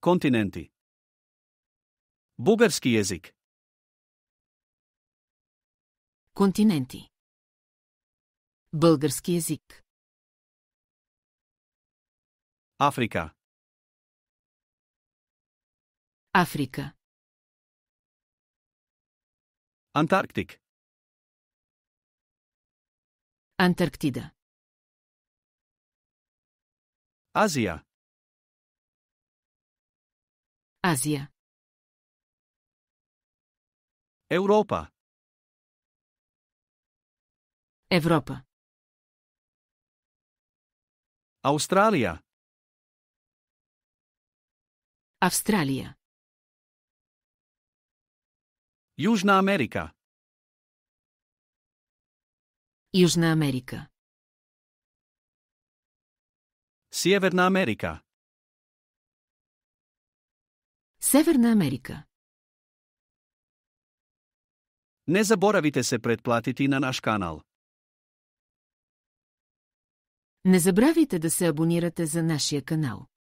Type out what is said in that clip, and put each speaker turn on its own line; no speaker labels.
Континенти. Български език. Континенти. Български език. Африка. Африка. Антарктик. Антарктида. Азия. Азия. Европа. Европа. Австралия. Австралия. Южна Америка. Южна Америка. Северна Америка. Северна Америка Не заборавите се предплатите на наш канал. Не забравяйте да се абонирате за нашия канал.